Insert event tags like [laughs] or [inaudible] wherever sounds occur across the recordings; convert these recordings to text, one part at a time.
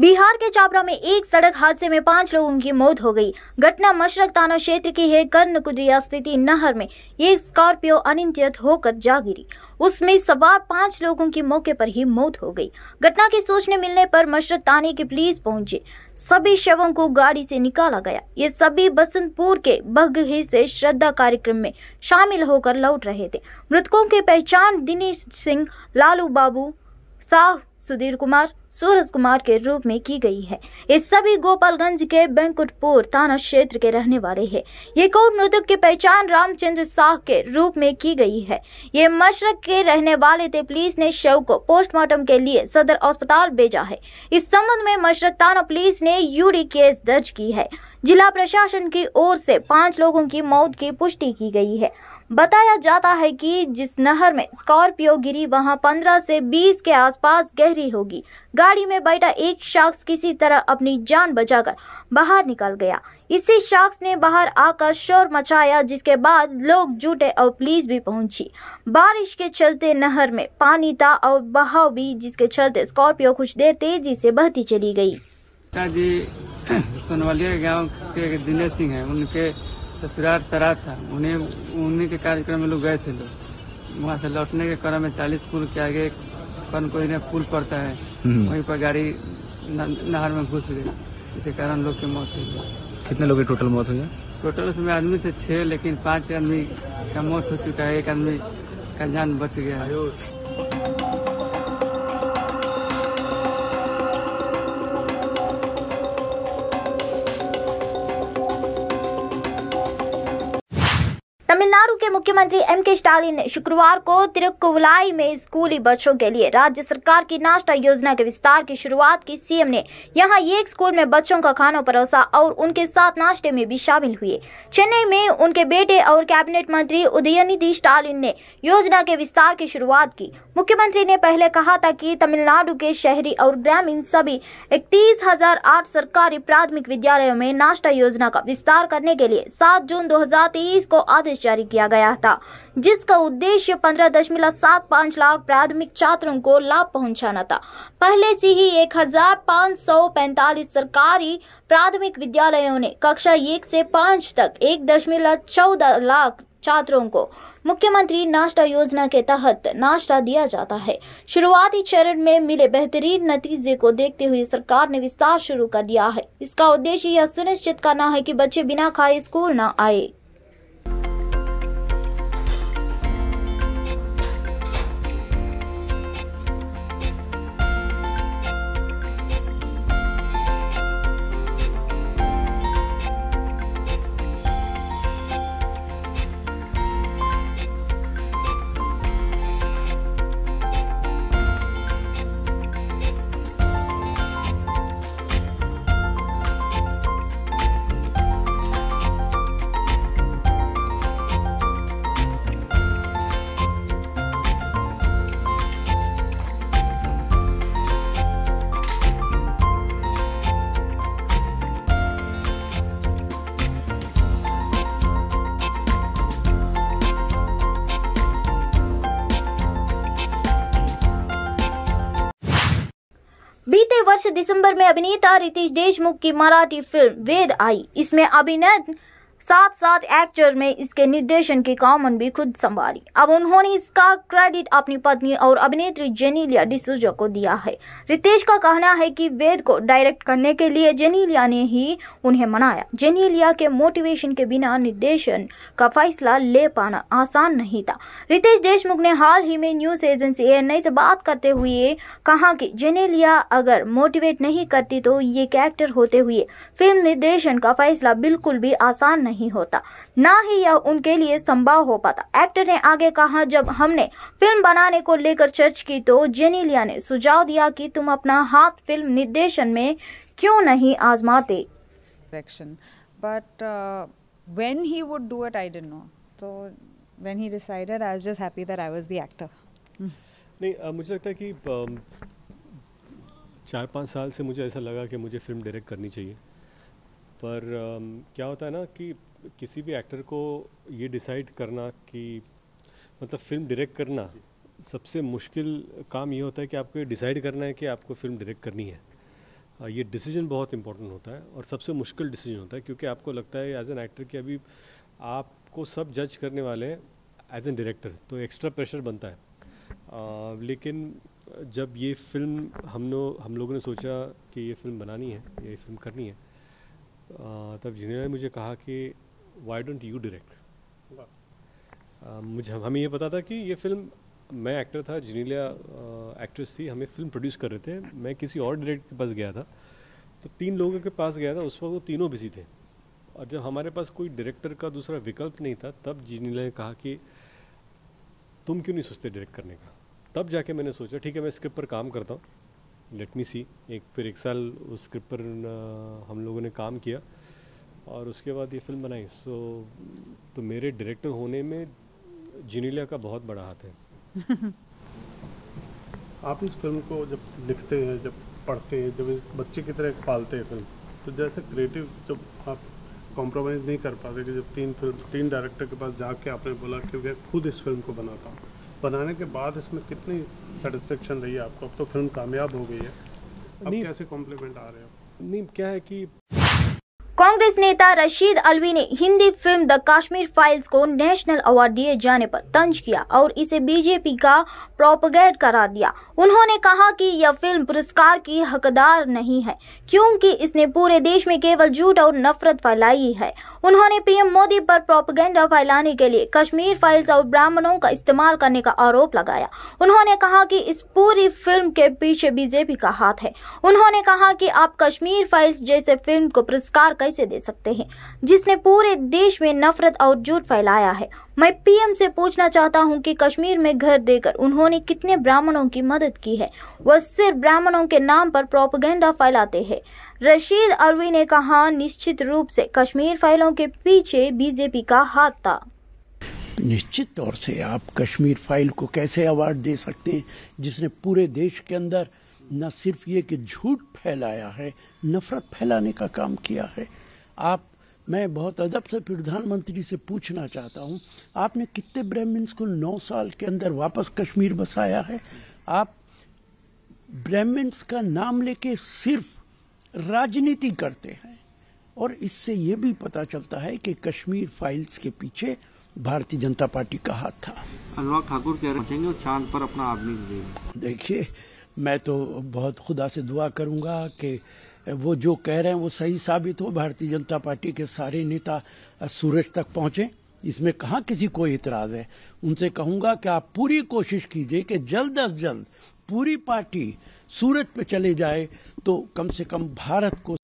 बिहार के चापरा में एक सड़क हादसे में पांच लोगों की मौत हो गई घटना मशरक थाना क्षेत्र की है कर्ण कुदरिया स्थिति नहर में एक स्कॉर्पियो अनियंत्रित होकर जा गिरी उसमें सवार पांच लोगों की मौके पर ही मौत हो गई घटना की सूचना मिलने पर मशरक थाने की पुलिस पहुंचे सभी शवों को गाड़ी से निकाला गया ये सभी बसंतपुर के बगही से श्रद्धा कार्यक्रम में शामिल होकर लौट रहे थे मृतकों की पहचान दिनेश सिंह लालू बाबू शाह सुधीर कुमार सूरज कुमार के रूप में की गई है ये सभी गोपालगंज के बैंकुटपुर थाना क्षेत्र के रहने वाले हैं ये कौन मृतक की पहचान रामचंद्र शाह के रूप में की गई है ये मशरक के रहने वाले थे पुलिस ने शव को पोस्टमार्टम के लिए सदर अस्पताल भेजा है इस संबंध में मशरक थाना पुलिस ने यूडी केस दर्ज की है जिला प्रशासन की ओर से पांच लोगों की मौत की पुष्टि की गई है बताया जाता है कि जिस नहर में स्कॉर्पियो गिरी वहां 15 से 20 के आसपास गहरी होगी गाड़ी में बैठा एक शख्स किसी तरह अपनी जान बचाकर बाहर निकल गया इसी शख्स ने बाहर आकर शोर मचाया जिसके बाद लोग जुटे और पुलिस भी पहुंची बारिश के चलते नहर में पानी था और बहाव भी जिसके चलते स्कॉर्पियो कुछ देर तेजी से बहती चली गयी जी [clears throat] सोनवालिया के दिनेश सिंह है उनके ससुराल सरा था उन्हें उन्हीं के कार्यक्रम में लोग गए थे लोग वहाँ से लौटने के क्रम में चालीस पुल के आगे कन कोई ने पुल पड़ता है हम्म। वहीं पर गाड़ी नहर में घुस गई इसके कारण लोग की मौत हुई कितने लोग की टोटल मौत हुई टोटल उसमें आदमी से छह लेकिन पांच आदमी का मौत हो चुका है एक आदमी का जान बच गया है तमिलनाडु के मुख्यमंत्री एम के स्टालिन ने शुक्रवार को तिरुकुवलाई में स्कूली बच्चों के लिए राज्य सरकार की नाश्ता योजना के विस्तार की शुरुआत की सीएम ने यहाँ एक स्कूल में बच्चों का खाना परोसा और उनके साथ नाश्ते में भी शामिल हुए चेन्नई में उनके बेटे और कैबिनेट मंत्री उदयनिधि स्टालिन ने योजना के विस्तार की शुरुआत की मुख्यमंत्री ने पहले कहा था की तमिलनाडु के शहरी और ग्रामीण सभी इकतीस हजार आठ सरकारी प्राथमिक विद्यालयों में नाश्ता योजना का विस्तार करने के लिए सात जून दो को आदेश जारी किया गया था जिसका उद्देश्य पंद्रह दशमलव सात पाँच लाख प्राथमिक छात्रों को लाभ पहुंचाना था पहले से ही एक हजार पाँच सौ पैंतालीस सरकारी प्राथमिक विद्यालयों ने कक्षा एक से पाँच तक एक दशमलव चौदह लाख छात्रों को मुख्यमंत्री नाश्ता योजना के तहत नाश्ता दिया जाता है शुरुआती चरण में मिले बेहतरीन नतीजे को देखते हुए सरकार ने विस्तार शुरू कर दिया है इसका उद्देश्य यह सुनिश्चित करना है कि बच्चे बिना खाए स्कूल न आए बीते वर्ष दिसंबर में अभिनेता रितेश देशमुख की मराठी फिल्म वेद आई इसमें अभिनय साथ साथ एक्टर में इसके निर्देशन के कामन भी खुद संभाली अब उन्होंने इसका क्रेडिट अपनी पत्नी और अभिनेत्री जेनीलिया डिसूजा को दिया है रितेश का कहना है कि वेद को डायरेक्ट करने के लिए जेनीलिया ने ही उन्हें मनाया जेनीलिया के मोटिवेशन के बिना निर्देशन का फैसला ले पाना आसान नहीं था रितेश देशमुख ने हाल ही में न्यूज एजेंसी एन से बात करते हुए कहा कि जेनेलिया अगर मोटिवेट नहीं करती तो ये कैरेक्टर होते हुए फिल्म निर्देशन का फैसला बिल्कुल भी आसान नहीं नहीं होता ना ही यह उनके लिए संभव हो पाता एक्टर ने आगे कहा जब हमने फिल्म बनाने को लेकर चर्च की तो जेनीलिया ने सुझाव दिया कि तुम अपना हाथ फिल्म निर्देशन में क्यों नहीं आजमाते uh, hmm. नहीं uh, मुझे लगता है कि uh, चार पाँच साल से मुझे ऐसा लगा कि मुझे फिल्म डायरेक्ट करनी चाहिए पर um, क्या होता है ना कि किसी भी एक्टर को ये डिसाइड करना कि मतलब फिल्म डायरेक्ट करना सबसे मुश्किल काम ये होता है कि आपको ये डिसाइड करना है कि आपको फिल्म डायरेक्ट करनी है ये डिसीजन बहुत इंपॉर्टेंट होता है और सबसे मुश्किल डिसीजन होता है क्योंकि आपको लगता है एज एन एक्टर कि अभी आपको सब जज करने वाले हैं एज एन डायरेक्टर तो एक्स्ट्रा प्रेशर बनता है आ, लेकिन जब ये फिल्म हम लोग हम लोगों ने सोचा कि ये फिल्म बनानी है ये फिल्म करनी है तब जिन्हें ने मुझे कहा कि वाई डोंट यू डायरेक्ट मुझे हमें ये पता था कि ये फिल्म मैं एक्टर था जिनीलिया एक्ट्रेस थी हमें फिल्म प्रोड्यूस कर रहे थे मैं किसी और डायरेक्टर के पास गया था तो तीन लोगों के पास गया था उस वक्त वो तीनों बिजी थे और जब हमारे पास कोई डायरेक्टर का दूसरा विकल्प नहीं था तब जिनीलिया ने कहा कि तुम क्यों नहीं सोचते डायरेक्ट करने का तब जाके मैंने सोचा ठीक है मैं स्क्रिप्ट पर काम करता हूँ लेट मी सी एक फिर एक साल उस स्क्रिप्ट पर हम लोगों ने काम किया और उसके बाद ये फिल्म बनाई सो तो मेरे डायरेक्टर होने में जिनीलिया का बहुत बड़ा हाथ है [laughs] आप इस फिल्म को जब लिखते हैं जब पढ़ते हैं जब बच्चे की तरह पालते हैं फिल्म तो जैसे क्रिएटिव जब आप कॉम्प्रोमाइज़ नहीं कर पाते कि जब तीन फिल्म तीन डायरेक्टर के पास जाके आपने बोला कि मैं खुद इस फिल्म को बनाता हूँ बनाने के बाद इसमें कितनी सेटिस्फेक्शन रही है आपको अब तो फिल्म कामयाब हो गई है अब कैसे कॉम्प्लीमेंट आ रहे हो नहीं क्या है कि कांग्रेस नेता रशीद अलवी ने Hindi film the Kashmir files को नेशनल अवार्ड दिए जाने पर तंज किया और इसे बीजेपी का प्रोपगेट करा दिया उन्होंने कहा कि यह फिल्म पुरस्कार की हकदार नहीं है क्योंकि इसने पूरे देश में केवल झूठ और नफरत फैलाई है उन्होंने पीएम मोदी पर प्रोपगेंडा फैलाने के लिए कश्मीर फाइल्स और ब्राह्मणों का इस्तेमाल करने का आरोप लगाया उन्होंने कहा कि इस पूरी फिल्म के पीछे बीजेपी का हाथ है उन्होंने कहा कि आप कश्मीर फाइल्स जैसे फिल्म को पुरस्कार कैसे कैसे दे सकते हैं जिसने पूरे देश में नफरत और झूठ फैलाया है मैं पीएम से पूछना चाहता हूं कि कश्मीर में घर देकर उन्होंने कितने ब्राह्मणों की मदद की है वह सिर्फ ब्राह्मणों के नाम पर प्रोपगेंडा फैलाते हैं रशीद अलवी ने कहा निश्चित रूप से कश्मीर फाइलों के पीछे बीजेपी का हाथ था निश्चित तौर से आप कश्मीर फाइल को कैसे अवार्ड दे सकते हैं जिसने पूरे देश के अंदर न सिर्फ ये कि झूठ फैलाया है नफरत फैलाने का काम किया है आप मैं बहुत अदब से प्रधानमंत्री से पूछना चाहता हूं आपने कितने ब्राह्मण्स को नौ साल के अंदर वापस कश्मीर बसाया है आप ब्राह्मण्स का नाम लेके सिर्फ राजनीति करते हैं और इससे ये भी पता चलता है कि कश्मीर फाइल्स के पीछे भारतीय जनता पार्टी का हाथ था अनुराग ठाकुर कह रहे हैं चांद पर अपना आदमी देखिए मैं तो बहुत खुदा से दुआ करूंगा कि वो जो कह रहे हैं वो सही साबित हो भारतीय जनता पार्टी के सारे नेता सूरज तक पहुंचे इसमें कहा किसी को इतराज है उनसे कहूंगा कि आप पूरी कोशिश कीजिए कि जल्द अज जल्द पूरी पार्टी सूरज पे चले जाए तो कम से कम भारत को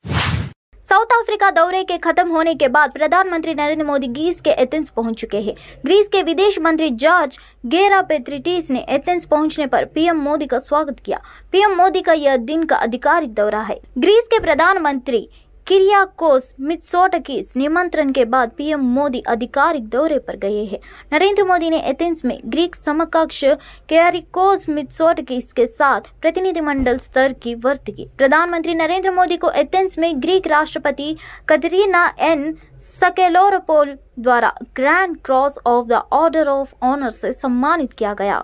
साउथ अफ्रीका दौरे के खत्म होने के बाद प्रधानमंत्री नरेंद्र मोदी ग्रीस के एथेंस पहुंच चुके हैं ग्रीस के विदेश मंत्री जॉर्ज गेरा पेत्रिटीस ने एथेंस पहुंचने पर पीएम मोदी का स्वागत किया पीएम मोदी का यह दिन का आधिकारिक दौरा है ग्रीस के प्रधानमंत्री किरियाकोस मित्सोटकीस निमंत्रण के बाद पीएम मोदी आधिकारिक दौरे पर गए हैं नरेंद्र मोदी ने एथेंस में ग्रीक समकक्ष कैरिकोस मित्सोटकीस के साथ प्रतिनिधिमंडल स्तर की वर्त की प्रधानमंत्री नरेंद्र मोदी को एथेंस में ग्रीक राष्ट्रपति कदरीना एन सकेलोरपोल द्वारा grand cross of the order of honour से सम्मानित किया गया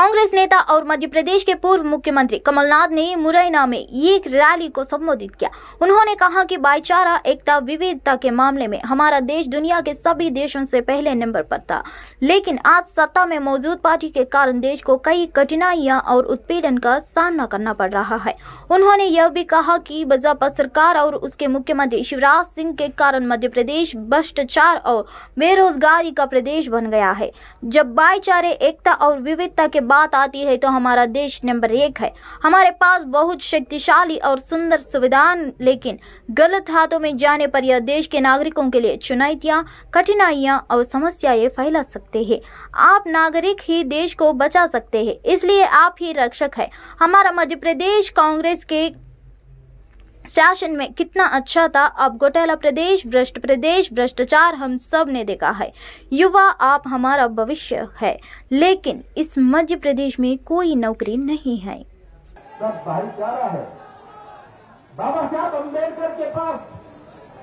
कांग्रेस नेता और मध्य प्रदेश के पूर्व मुख्यमंत्री कमलनाथ ने मुरैना में एक रैली को संबोधित किया उन्होंने कहा कि भाईचारा एकता विविधता के मामले में हमारा देश दुनिया के सभी देशों से पहले नंबर पर था लेकिन आज सत्ता में मौजूद पार्टी के कारण देश को कई कठिनाइयां और उत्पीड़न का सामना करना पड़ रहा है उन्होंने यह भी कहा कि भाजपा सरकार और उसके मुख्यमंत्री शिवराज सिंह के कारण मध्य प्रदेश भ्रष्टाचार और बेरोजगारी का प्रदेश बन गया है जब भाईचारे एकता और विविधता के बात आती है तो हमारा देश नंबर एक है हमारे पास बहुत शक्तिशाली और सुंदर संविधान लेकिन गलत हाथों में जाने पर यह देश के नागरिकों के लिए चुनौतियाँ कठिनाइयाँ और समस्याएं फैला सकते हैं आप नागरिक ही देश को बचा सकते हैं इसलिए आप ही रक्षक है हमारा मध्य प्रदेश कांग्रेस के शासन में कितना अच्छा था अब गोटाला प्रदेश भ्रष्ट प्रदेश भ्रष्टाचार हम सब ने देखा है युवा आप हमारा भविष्य है लेकिन इस मध्य प्रदेश में कोई नौकरी नहीं है भाईचारा है बाबा साहब अम्बेडकर के पास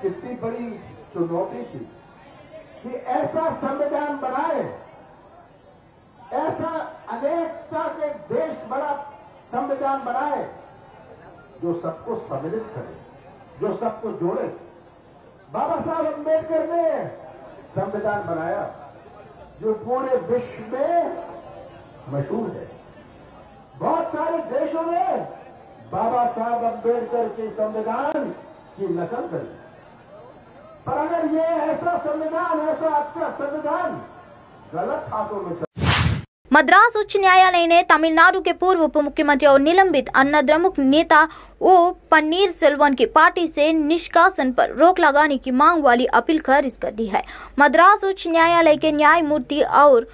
कितनी बड़ी चुनौती थी कि ऐसा संविधान बनाए ऐसा अनेकता के देश बड़ा संविधान बनाए जो सबको सम्मिलित करे जो सबको जोड़े बाबा साहब अम्बेडकर ने संविधान बनाया जो पूरे विश्व में मशहूर है बहुत सारे देशों ने बाबा साहब अम्बेडकर के संविधान की नकल करी पर अगर ये ऐसा संविधान ऐसा अच्छा संविधान गलत हाथों में मद्रास उच्च न्यायालय ने तमिलनाडु के पूर्व उप मुख्यमंत्री और निलंबित अन्ना द्रमुक नेता ओ पन्नीर सेल्वन की पार्टी से निष्कासन पर रोक लगाने की मांग वाली अपील खारिज कर दी है मद्रास उच्च न्यायालय के न्यायमूर्ति और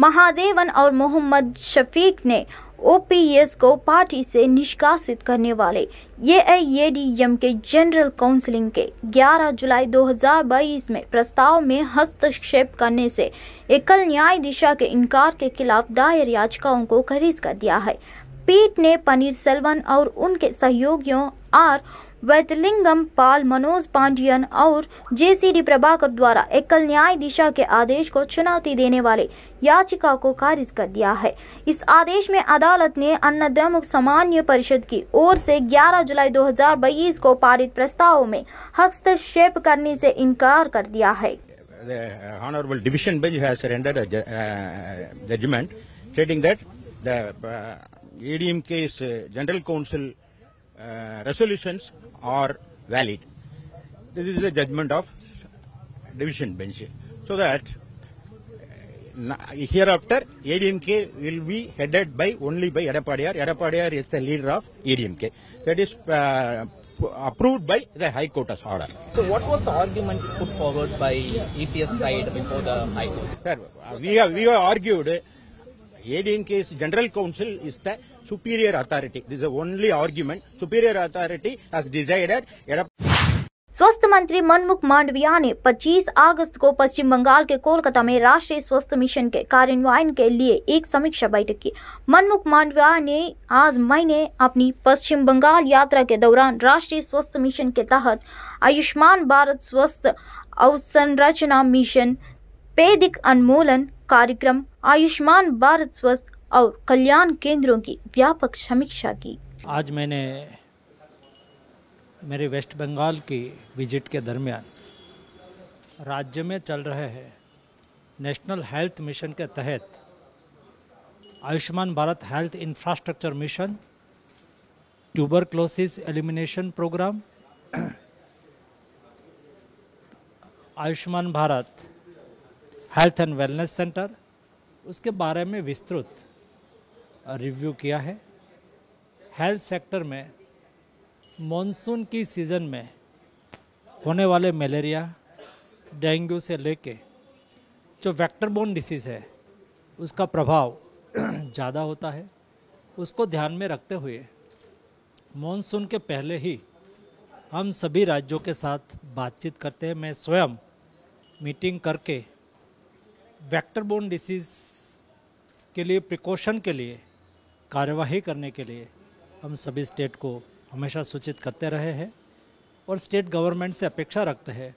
महादेवन और मोहम्मद शफीक ने ओपीएस को पार्टी से निष्कासित करने वाले ये एम के जनरल काउंसिलिंग के 11 जुलाई 2022 में प्रस्ताव में हस्तक्षेप करने से एकल न्याय दिशा के इनकार के खिलाफ दायर याचिकाओं को खारिज कर दिया है पीठ ने पनीर सेल्वन और उनके सहयोगियों आर वैतलिंगम पाल मनोज पांडियन और जेसीडी प्रभाकर द्वारा एकल न्याय दिशा के आदेश को चुनौती देने वाले याचिका को खारिज कर दिया है इस आदेश में अदालत ने अन्ना द्रमुक सामान्य परिषद की ओर से 11 जुलाई 2022 को पारित प्रस्ताव में हस्तक्षेप करने से इनकार कर दिया है the uh, uh, uh, e uh general counsel Uh, resolutions are valid. This is the judgment of division bench. So that uh, hereafter ADMK will be headed by only by Edapadiyar. Edapadiyar is the leader of ADMK. That is uh, approved by the High Court's order. So what was the argument put forward by EPS side before the High Court? Sir, uh, we have, we have argued ADMK is General Council is the superior authority. This is the only argument. Superior स्वस्थ मंत्री मनमुख मांडविया ने 25 अगस्त को पश्चिम बंगाल के कोलकाता में राष्ट्रीय स्वास्थ्य mission के कार्यान्वयन के लिए एक समीक्षा बैठक की मनमुख मांडविया ने आज मई ने अपनी पश्चिम बंगाल यात्रा के दौरान राष्ट्रीय स्वास्थ्य मिशन के तहत आयुष्मान भारत स्वस्थ अवसंरचना मिशन पेदिक अनमोलन कार्यक्रम आयुष्मान भारत स्वस्थ और कल्याण केंद्रों की व्यापक समीक्षा की आज मैंने मेरे वेस्ट बंगाल की विजिट के दरमियान राज्य में चल रहे हैं नेशनल हेल्थ मिशन के तहत Ayushman Bharat health infrastructure mission tuberculosis elimination programme Ayushman Bharat health and wellness centre उसके बारे में विस्तृत रिव्यू किया है हेल्थ सेक्टर में मॉनसून की सीज़न में होने वाले मलेरिया डेंगू से लेके जो वेक्टर बोन डिसीज़ है उसका प्रभाव [clears throat] ज़्यादा होता है उसको ध्यान में रखते हुए मॉनसून के पहले ही हम सभी राज्यों के साथ बातचीत करते हैं मैं स्वयं मीटिंग करके वेक्टर बोन डिसीज़ के लिए प्रिकॉशन के लिए कार्यवाही करने के लिए हम सभी स्टेट को हमेशा सूचित करते रहे हैं और स्टेट गवर्नमेंट से अपेक्षा रखते हैं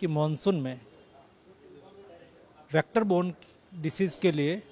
कि मानसून में वेक्टर बोन डिसीज़ के लिए